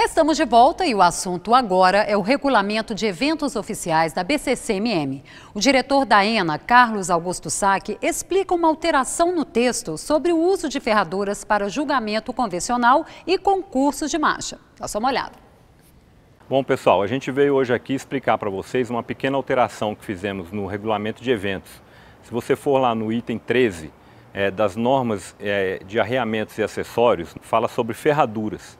Estamos de volta e o assunto agora é o regulamento de eventos oficiais da BCCMM. O diretor da ENA, Carlos Augusto Sack, explica uma alteração no texto sobre o uso de ferraduras para julgamento convencional e concursos de marcha. Dá só uma olhada. Bom, pessoal, a gente veio hoje aqui explicar para vocês uma pequena alteração que fizemos no regulamento de eventos. Se você for lá no item 13 é, das normas é, de arreamentos e acessórios, fala sobre ferraduras.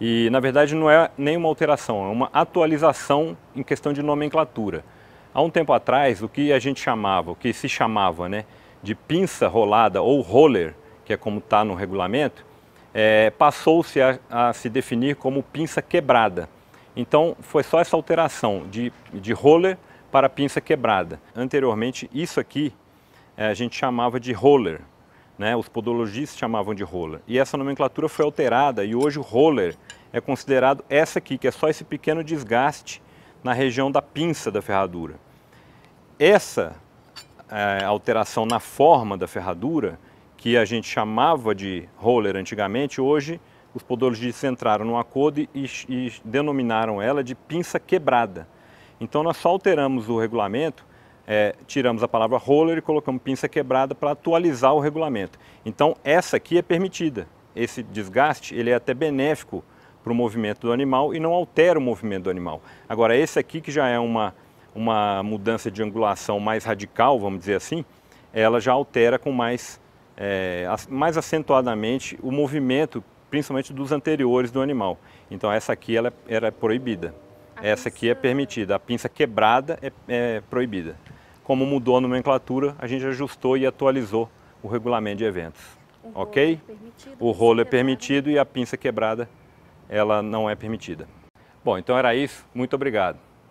E na verdade não é nenhuma alteração, é uma atualização em questão de nomenclatura. Há um tempo atrás, o que a gente chamava, o que se chamava né, de pinça rolada ou roller, que é como está no regulamento, é, passou-se a, a, se definir como pinça quebrada. Então foi só essa alteração de, de roller para pinça quebrada. Anteriormente, isso aqui é, a gente chamava de roller, né? Os podologistas chamavam de roller. E essa nomenclatura foi alterada e hoje o roller é considerado essa aqui, que é só esse pequeno desgaste na região da pinça da ferradura. Essa é, alteração na forma da ferradura, que a gente chamava de roller antigamente, hoje os podologistas entraram num acordo e, e denominaram ela de pinça quebrada. Então nós só alteramos o regulamento é, tiramos a palavra roller e colocamos pinça quebrada para atualizar o regulamento. Então essa aqui é permitida. Esse desgaste ele é até benéfico para o movimento do animal e não altera o movimento do animal. Agora esse aqui que já é uma, uma mudança de angulação mais radical, vamos dizer assim, ela já altera com mais, é, mais acentuadamente o movimento, principalmente dos anteriores do animal. Então essa aqui ela é, era é proibida. A essa pinça... aqui é permitida. A pinça quebrada é, é proibida como mudou a nomenclatura, a gente ajustou e atualizou o regulamento de eventos. O ok? Rolo é o rolo é, é permitido e a pinça quebrada ela não é permitida. Bom, então era isso. Muito obrigado.